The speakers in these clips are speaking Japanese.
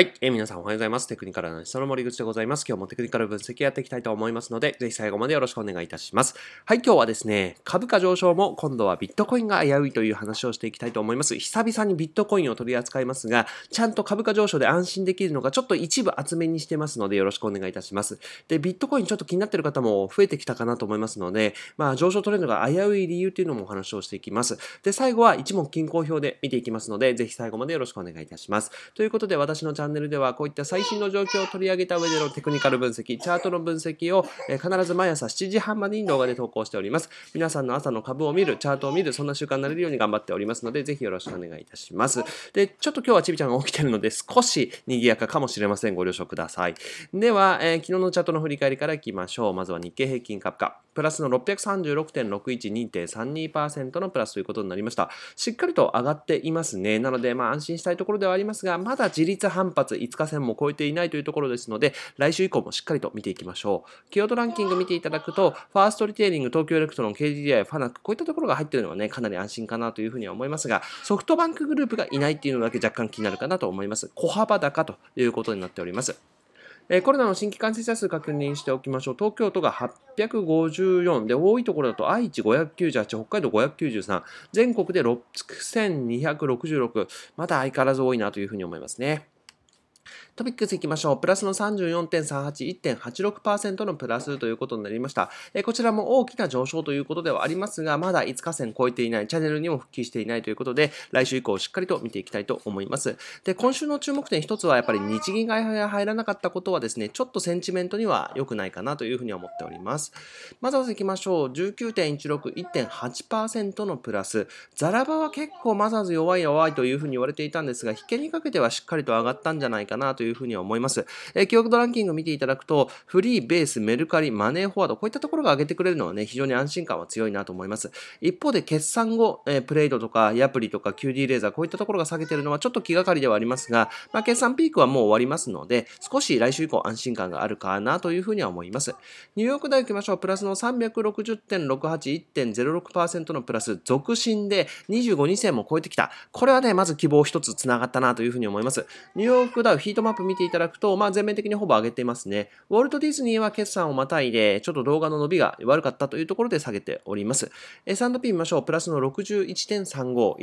はい、えー、皆さんおはようございます。テクニカルアナリスの森口でございます。今日もテクニカル分析やっていきたいと思いますので、ぜひ最後までよろしくお願いいたします。はい、今日はですね、株価上昇も今度はビットコインが危ういという話をしていきたいと思います。久々にビットコインを取り扱いますが、ちゃんと株価上昇で安心できるのがちょっと一部厚めにしてますので、よろしくお願いいたします。で、ビットコインちょっと気になってる方も増えてきたかなと思いますので、まあ、上昇トレンドが危うい理由というのもお話をしていきます。で、最後は一問均衡表で見ていきますので、ぜひ最後までよろしくお願いいたします。ということで、私のチャンネルンネルではこういった最新の状況を取り上げた上でのテクニカル分析、チャートの分析を必ず毎朝7時半までに動画で投稿しております。皆さんの朝の株を見る、チャートを見る、そんな習慣になれるように頑張っておりますので、ぜひよろしくお願いいたします。で、ちょっと今日はちびちゃんが起きてるので少し賑やかかもしれません。ご了承ください。では、えー、昨日のチャートの振り返りからいきましょう。まずは日経平均株価。プラスの636.612.32%のプラスということになりました。しっかりと上がっていますね。なので、まあ安心したいところではありますが、まだ自立販3発5日線も超えていないというところですので、来週以降もしっかりと見ていきましょう。キーワードランキング見ていただくと、ファーストリテイリング、東京エレクトロン、KDDI、ファナック、こういったところが入ってるのはね、かなり安心かなというふうには思いますが、ソフトバンクグループがいないっていうのだけ若干気になるかなと思います。小幅高ということになっております。えコロナの新規感染者数確認しておきましょう。東京都が854で、多いところだと愛知598、北海道593、全国で6266、まだ相変わらず多いなというふうに思いますね。トピックスいきましょう。プラスの34.38、1.86%のプラスということになりました。こちらも大きな上昇ということではありますが、まだ5日線超えていない、チャンネルにも復帰していないということで、来週以降しっかりと見ていきたいと思います。で、今週の注目点一つはやっぱり日銀外が入らなかったことはですね、ちょっとセンチメントには良くないかなというふうに思っております。まずは行きましょう。19.16、1.8%のプラス。ザラバは結構マザーズ弱い弱いというふうに言われていたんですが、引けにかけてはしっかりと上がったんじゃないかななというふうには思います。えー、記憶度ランキング見ていただくと、フリー、ベース、メルカリ、マネーフォワード、こういったところが上げてくれるのはね、非常に安心感は強いなと思います。一方で、決算後、えー、プレイドとか、ヤプリとか、QD レーザー、こういったところが下げてるのはちょっと気がかりではありますが、まあ、決算ピークはもう終わりますので、少し来週以降安心感があるかなというふうには思います。ニューヨークダウ行きましょう。プラスの360.68、1.06%のプラス、続伸で25日線も超えてきた。これはね、まず希望一つ繋がったなというふうに思います。ニューヨークダウ、ヒートマップ見ていただくと、まあ、全面的にほぼ上げていますね。ウォルト・ディズニーは決算をまたいで、ちょっと動画の伸びが悪かったというところで下げております。S&P 見ましょう。プラスの61.35、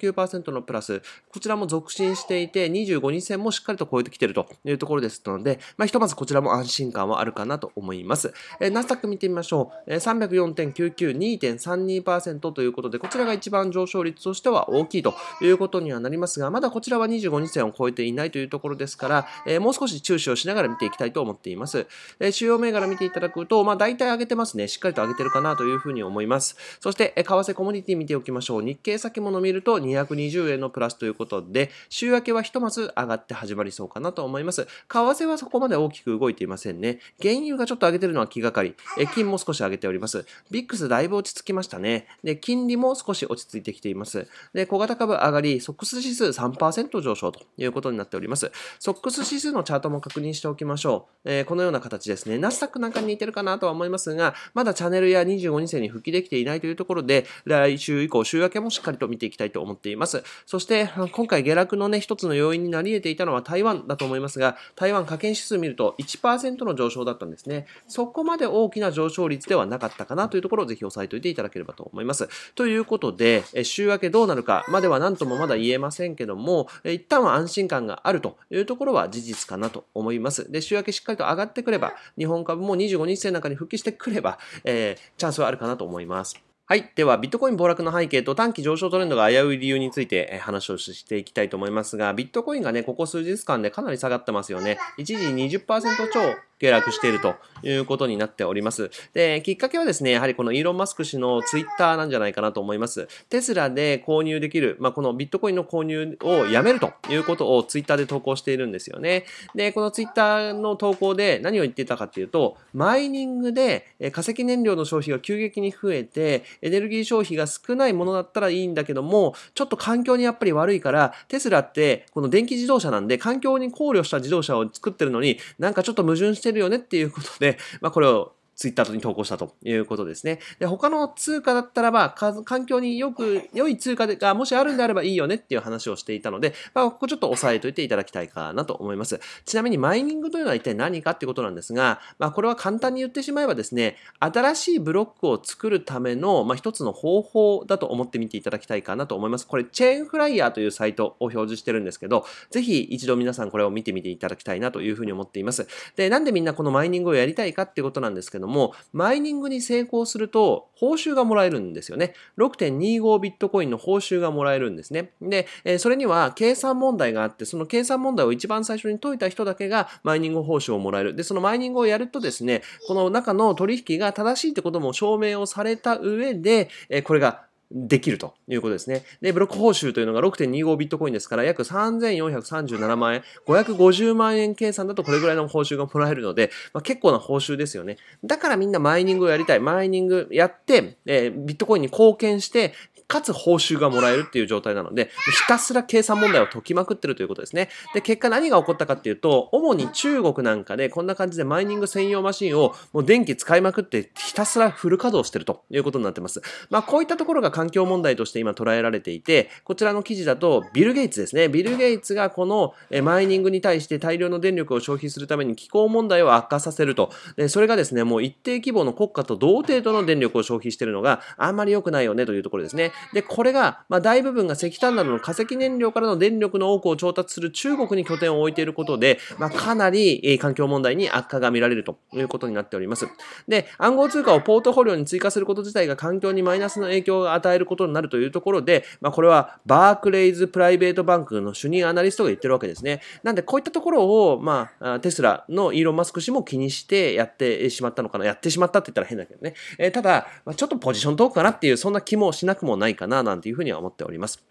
1.49%のプラス。こちらも続伸していて、25日線もしっかりと超えてきているというところですので、まあ、ひとまずこちらも安心感はあるかなと思います。ナスタック見てみましょう。304.99、2.32%ということで、こちらが一番上昇率としては大きいということにはなりますが、まだこちらは25日線を超えていないというところですですから、えー、もう少し注視をしながら見ていきたいと思っています。えー、主要銘柄見ていただくと、まあ大体上げてますね。しっかりと上げてるかなというふうに思います。そして、えー、為替コミュニティ見ておきましょう。日経先物見ると220円のプラスということで、週明けはひとまず上がって始まりそうかなと思います。為替はそこまで大きく動いていませんね。原油がちょっと上げてるのは気がかり。えー、金も少し上げております。ビックスだいぶ落ち着きましたね。で、金利も少し落ち着いてきています。で、小型株上がり、ソックス指数3%上昇ということになっております。ソックス指数のチャートも確認しておきましょう。えー、このような形ですね。ナスダックなんかに似てるかなとは思いますが、まだチャンネルや25日線に復帰できていないというところで、来週以降、週明けもしっかりと見ていきたいと思っています。そして、今回下落のね、一つの要因になり得ていたのは台湾だと思いますが、台湾加権指数見ると1%の上昇だったんですね。そこまで大きな上昇率ではなかったかなというところをぜひ押さえておいていただければと思います。ということで、週明けどうなるかまでは何ともまだ言えませんけども、一旦は安心感があるというところは事実かなと思います。で、週明けしっかりと上がってくれば、日本株も25日線なんかに復帰してくれば、えー、チャンスはあるかなと思います。はい。では、ビットコイン暴落の背景と短期上昇トレンドが危うい理由について話をしていきたいと思いますが、ビットコインがね、ここ数日間でかなり下がってますよね。一時20%超下落しているということになっております。で、きっかけはですね、やはりこのイーロン・マスク氏のツイッターなんじゃないかなと思います。テスラで購入できる、まあ、このビットコインの購入をやめるということをツイッターで投稿しているんですよね。で、このツイッターの投稿で何を言っていたかっていうと、マイニングで化石燃料の消費が急激に増えて、エネルギー消費が少ないものだったらいいんだけども、ちょっと環境にやっぱり悪いから、テスラってこの電気自動車なんで環境に考慮した自動車を作ってるのになんかちょっと矛盾してせるよねっていうことで、まあ、これをツイッターに投稿したということですね。で、他の通貨だったらば、環境によく、良い通貨がもしあるんであればいいよねっていう話をしていたので、まあ、ここちょっと押さえといていただきたいかなと思います。ちなみにマイニングというのは一体何かってことなんですが、まあ、これは簡単に言ってしまえばですね、新しいブロックを作るための、まあ、一つの方法だと思ってみていただきたいかなと思います。これ、チェーンフライヤーというサイトを表示してるんですけど、ぜひ一度皆さんこれを見てみていただきたいなというふうに思っています。で、なんでみんなこのマイニングをやりたいかってことなんですけども、マイニングに成功すると、報酬がもらえるんですよね。6.25ビットコインの報酬がもらえるんですね。で、えそれには計算問題があって、その計算問題を一番最初に解いた人だけがマイニング報酬をもらえる。で、そのマイニングをやるとですね、この中の取引が正しいってことも証明をされた上で、えこれができるということですね。で、ブロック報酬というのが6.25ビットコインですから、約3437万円、550万円計算だとこれぐらいの報酬がもらえるので、まあ、結構な報酬ですよね。だからみんなマイニングをやりたい。マイニングやって、えー、ビットコインに貢献して、かつ報酬がもらえるっていう状態なので、ひたすら計算問題を解きまくってるということですね。で、結果何が起こったかっていうと、主に中国なんかでこんな感じでマイニング専用マシンをもう電気使いまくってひたすらフル稼働してるということになってます。まあ、こういったところが環境問題として今捉えられていて、こちらの記事だとビル・ゲイツですね。ビル・ゲイツがこのマイニングに対して大量の電力を消費するために気候問題を悪化させると。で、それがですね、もう一定規模の国家と同程度の電力を消費してるのがあんまり良くないよねというところですね。で、これが、まあ、大部分が石炭などの化石燃料からの電力の多くを調達する中国に拠点を置いていることで、まあ、かなり、えー、環境問題に悪化が見られるということになっております。で、暗号通貨をポートフォリオに追加すること自体が環境にマイナスの影響を与えることになるというところで、まあ、これはバークレイズプライベートバンクの主任アナリストが言ってるわけですね。なんで、こういったところを、まあ、テスラのイーロン・マスク氏も気にしてやってしまったのかな。やってしまったって言ったら変だけどね。えー、ただ、まあ、ちょっとポジショントークかなっていう、そんな気もしなくもないないかななんていうふうには思っております。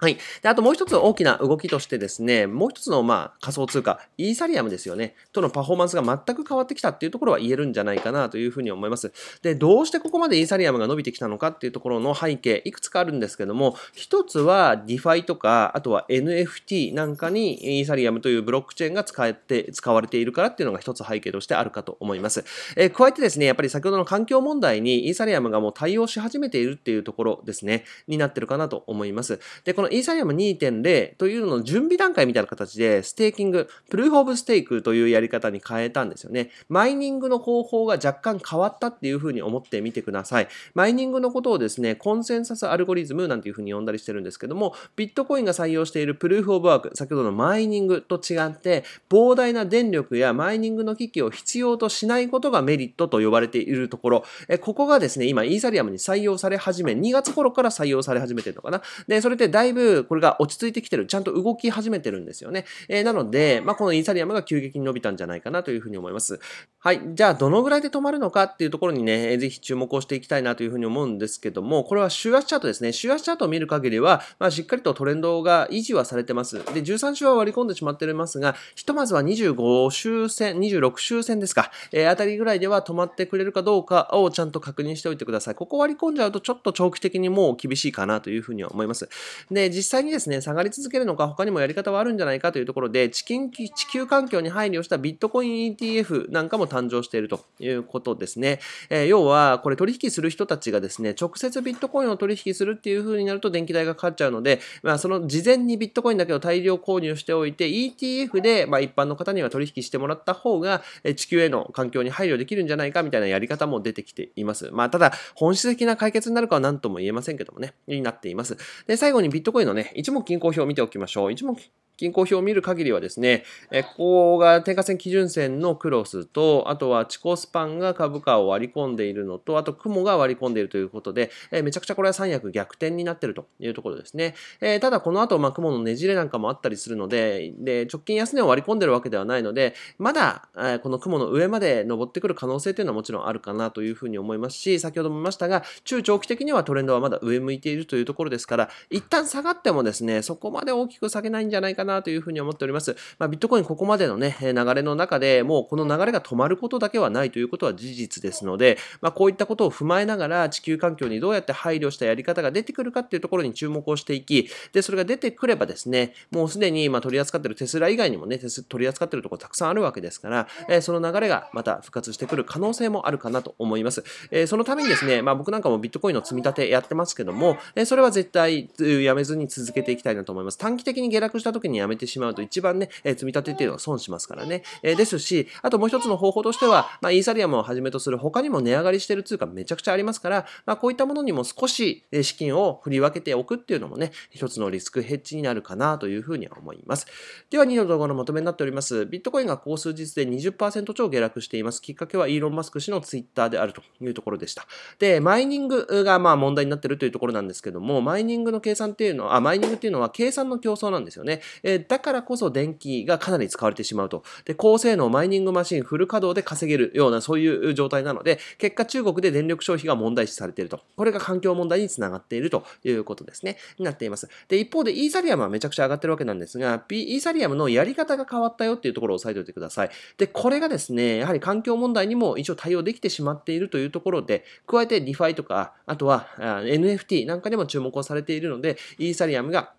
はい。で、あともう一つ大きな動きとしてですね、もう一つの、まあ、仮想通貨、イーサリアムですよね、とのパフォーマンスが全く変わってきたっていうところは言えるんじゃないかなというふうに思います。で、どうしてここまでイーサリアムが伸びてきたのかっていうところの背景、いくつかあるんですけども、一つは DeFi とか、あとは NFT なんかにイーサリアムというブロックチェーンが使えて、使われているからっていうのが一つ背景としてあるかと思います。えー、加えてですね、やっぱり先ほどの環境問題にイーサリアムがもう対応し始めているっていうところですね、になってるかなと思います。で、こののイーサリアム2.0というのの準備段階みたいな形で、ステーキング、プルーフオブステークというやり方に変えたんですよね。マイニングの方法が若干変わったっていうふうに思ってみてください。マイニングのことをですね、コンセンサスアルゴリズムなんていうふうに呼んだりしてるんですけども、ビットコインが採用しているプルーフオブワーク、先ほどのマイニングと違って、膨大な電力やマイニングの機器を必要としないことがメリットと呼ばれているところ、えここがですね、今イーサリアムに採用され始め、2月頃から採用され始めてるのかな。で、それでだいぶぶこれが落ち着いてきてる、ちゃんと動き始めてるんですよね。えー、なので、まあ、このイーサリアムが急激に伸びたんじゃないかなというふうに思います。はい。じゃあ、どのぐらいで止まるのかっていうところにね、ぜひ注目をしていきたいなというふうに思うんですけども、これは週足チャートですね。週足チャートを見る限りは、まあ、しっかりとトレンドが維持はされてます。で、13週は割り込んでしまってますが、ひとまずは25週線、26週線ですか、えー、あたりぐらいでは止まってくれるかどうかをちゃんと確認しておいてください。ここ割り込んじゃうと、ちょっと長期的にもう厳しいかなというふうには思います。で、で、実際にですね、下がり続けるのか、他にもやり方はあるんじゃないかというところで、地球地球環境に配慮したビットコイン ETF なんかも誕生しているということですね。えー、要は、これ取引する人たちがですね、直接ビットコインを取引するっていう風になると電気代がかかっちゃうので、まあ、その事前にビットコインだけを大量購入しておいて、ETF で、まあ、一般の方には取引してもらった方が、地球への環境に配慮できるんじゃないかみたいなやり方も出てきています。まあ、ただ、本質的な解決になるかは何とも言えませんけどもね、になっています。で、最後にビットコインこういうのね、一目均衡表を見ておきましょう。一目均衡表を見る限りはですね、えここが低下線基準線のクロスと、あとは地高スパンが株価を割り込んでいるのと、あと雲が割り込んでいるということで、えめちゃくちゃこれは三役逆転になっているというところですね。えただこの後、まあ、雲のねじれなんかもあったりするので、で、直近安値を割り込んでるわけではないので、まだ、えこの雲の上まで登ってくる可能性というのはもちろんあるかなというふうに思いますし、先ほども言いましたが、中長期的にはトレンドはまだ上向いているというところですから、一旦下がってもですね、そこまで大きく下げないんじゃないかななというふうに思っております。まあ、ビットコインここまでのね、流れの中でもうこの流れが止まることだけはないということは事実ですので、まあ、こういったことを踏まえながら地球環境にどうやって配慮したやり方が出てくるかっていうところに注目をしていき、で、それが出てくればですね、もうすでにま取り扱ってるテスラ以外にもね、取り扱ってるところたくさんあるわけですから、えー、その流れがまた復活してくる可能性もあるかなと思います。えー、そのためにですね、まあ、僕なんかもビットコインの積み立てやってますけども、えー、それは絶対やめずに続けていきたいなと思います。短期的に下落した時ににやめてしまうと一番ね、え積み立てっていうのは損しますからね。えですし、あともう一つの方法としては、まあ、イーサリアムをはじめとする他にも値上がりしてる通貨めちゃくちゃありますから、まあ、こういったものにも少し資金を振り分けておくっていうのもね、一つのリスクヘッジになるかなというふうには思います。では2の動画のまとめになっております。ビットコインがこう数日で20%超下落しています。きっかけはイーロン・マスク氏のツイッターであるというところでした。で、マイニングがまあ問題になってるというところなんですけども、マイニングの計算っていうのは、あマイニングっていうのは計算の競争なんですよね。えだからこそ電気がかなり使われてしまうと。で、高性能マイニングマシンフル稼働で稼げるようなそういう状態なので、結果中国で電力消費が問題視されていると。これが環境問題につながっているということですね。になっています。で、一方でイーサリアムはめちゃくちゃ上がってるわけなんですが、イーサリアムのやり方が変わったよっていうところを押さえておいてください。で、これがですね、やはり環境問題にも一応対応できてしまっているというところで、加えてディファイとか、あとは NFT なんかでも注目をされているので、イーサリアムが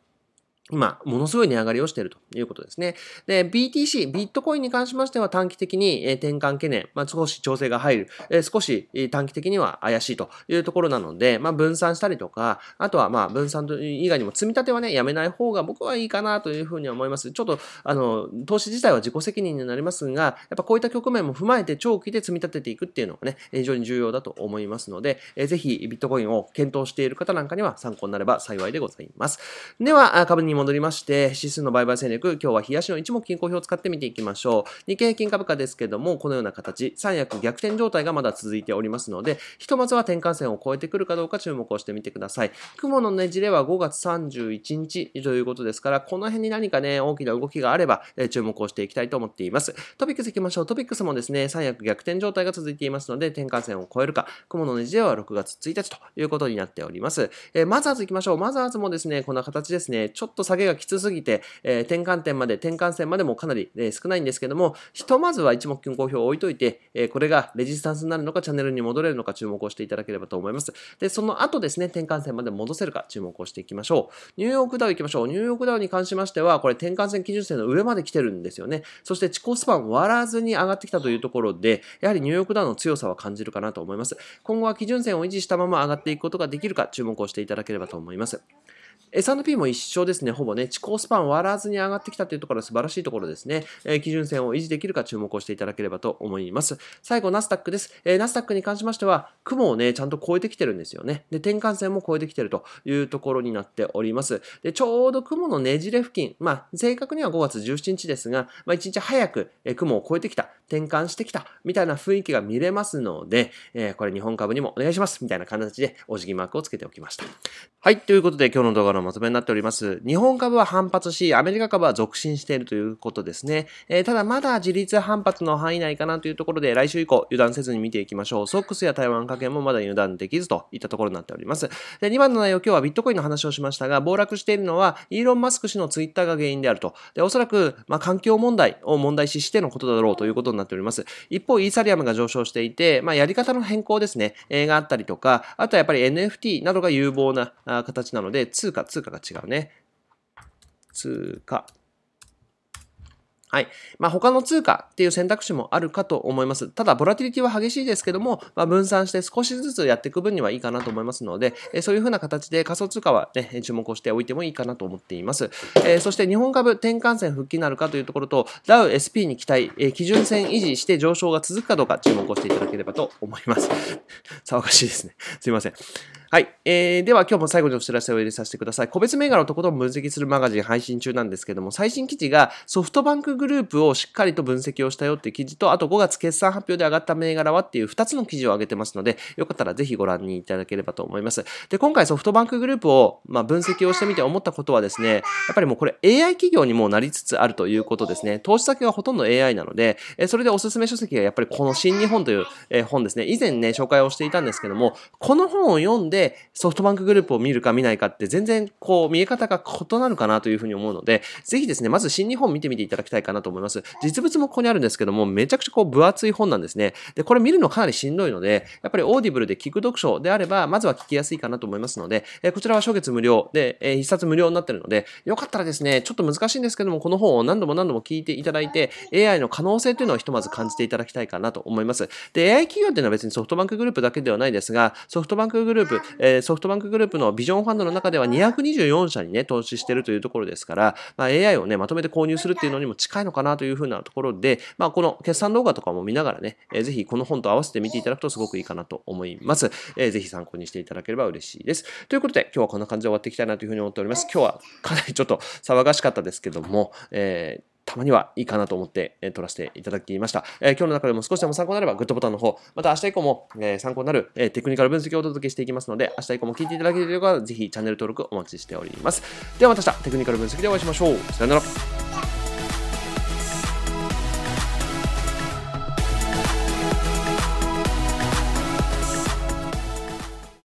今、ものすごい値上がりをしているということですね。で、BTC、ビットコインに関しましては短期的に転換懸念、まあ、少し調整が入る、少し短期的には怪しいというところなので、まあ、分散したりとか、あとはまあ分散以外にも積み立てはね、やめない方が僕はいいかなというふうには思います。ちょっと、あの、投資自体は自己責任になりますが、やっぱこういった局面も踏まえて長期で積み立てていくっていうのがね、非常に重要だと思いますので、ぜひビットコインを検討している方なんかには参考になれば幸いでございます。では、株に戻りまして、指数の売買戦略、今日は冷やしの一目均衡表を使って見ていきましょう。日経平均株価ですけども、このような形、三役逆転状態がまだ続いておりますので、ひとまずは転換線を超えてくるかどうか注目をしてみてください。雲のねじれは5月31日ということですから、この辺に何かね、大きな動きがあれば、え注目をしていきたいと思っています。トピックスいきましょう。トピックスもですね、三役逆転状態が続いていますので、転換線を超えるか、雲のねじれは6月1日ということになっております。えー、マザーズきましょう。マザーズもですね、こんな形ですね、ちょっと下げがきつすぎて、えー、転換点まで、転換線までもかなり、えー、少ないんですけども、ひとまずは一目均衡表を置いといて、えー、これがレジスタンスになるのか、チャンネルに戻れるのか注目をしていただければと思います。で、その後ですね、転換線まで戻せるか注目をしていきましょう。ニューヨークダウ行きましょう。ニューヨークダウに関しましては、これ転換線基準線の上まで来てるんですよね。そして、チコスパン割らずに上がってきたというところで、やはりニューヨークダウの強さは感じるかなと思います。今後は基準線を維持したまま上がっていくことができるか注目をしていただければと思います。S&P も一緒ですね、ほぼね、地高スパン割らずに上がってきたというところは素晴らしいところですね、えー、基準線を維持できるか注目をしていただければと思います。最後、ナスダックです。えー、ナスダックに関しましては、雲をね、ちゃんと超えてきてるんですよね。で、転換線も超えてきてるというところになっております。で、ちょうど雲のねじれ付近、まあ、正確には5月17日ですが、まあ、1日早く、え雲を超えてきた、転換してきた、みたいな雰囲気が見れますので、えー、これ日本株にもお願いします、みたいな形でお辞儀マークをつけておきました。はい、ということで今日の動画ののまとめになっております。日本株は反発し、アメリカ株は続伸しているということですね。えー、ただまだ自立反発の範囲内かなというところで、来週以降油断せずに見ていきましょう。ソックスや台湾加減もまだ油断できずといったところになっております。で、2番の内容、今日はビットコインの話をしましたが、暴落しているのは、イーロン・マスク氏のツイッターが原因であると。で、おそらく、まあ、環境問題を問題視してのことだろうということになっております。一方、イーサリアムが上昇していて、まあ、やり方の変更ですね、えがあったりとか、あとはやっぱり NFT などが有望な形なので、通貨通貨が違うね。通貨。はい。まあ、他の通貨っていう選択肢もあるかと思います。ただ、ボラティリティは激しいですけども、まあ、分散して少しずつやっていく分にはいいかなと思いますので、えそういうふうな形で仮想通貨はね、注目をしておいてもいいかなと思っています。えー、そして日本株転換線復帰なるかというところと、ダウ SP に期待、え基準線維持して上昇が続くかどうか注目をしていただければと思います。騒がしいですね。すいません。はい。えー、では今日も最後にお知らせを入れさせてください。個別銘柄のとことん分析するマガジン配信中なんですけども、最新記事がソフトバンクグループをしっかりと分析をしたよっていう記事と、あと5月決算発表で上がった銘柄はっていう2つの記事を上げてますので、よかったらぜひご覧にいただければと思います。で、今回ソフトバンクグループを、まあ、分析をしてみて思ったことはですね、やっぱりもうこれ AI 企業にもなりつつあるということですね。投資先はほとんど AI なので、えそれでおすすめ書籍がやっぱりこの新日本という、え本ですね。以前ね、紹介をしていたんですけども、この本を読んで、でソフトバンクグループを見るか見ないかって全然こう見え方が異なるかなというふうに思うので、ぜひですね、まず新日本見てみていただきたいかなと思います。実物もここにあるんですけども、めちゃくちゃこう分厚い本なんですね。で、これ見るのかなりしんどいので、やっぱりオーディブルで聞く読書であれば、まずは聞きやすいかなと思いますので、えこちらは初月無料で、えー、一冊無料になってるので、よかったらですね、ちょっと難しいんですけども、この本を何度も何度も聞いていただいて、AI の可能性というのをひとまず感じていただきたいかなと思います。で、AI 企業っていうのは別にソフトバンクグループだけではないですが、ソフトバンクグループ、えソフトバンクグループのビジョンファンドの中では224社にね、投資してるというところですから、まあ、AI をね、まとめて購入するっていうのにも近いのかなというふうなところで、まあ、この決算動画とかも見ながらね、えー、ぜひこの本と合わせて見ていただくとすごくいいかなと思います。えー、ぜひ参考にしていただければ嬉しいです。ということで、今日はこんな感じで終わっていきたいなというふうに思っております。今日はかなりちょっと騒がしかったですけども、えーたまにはいいかなと思って、え撮らせていただきました、え今日の中でも少しでも参考になればグッドボタンの方、また明日以降も、え参考になる、えテクニカル分析をお届けしていきますので、明日以降も聞いていただければぜひチャンネル登録お待ちしております。ではまた明日テクニカル分析でお会いしましょう。さよなら。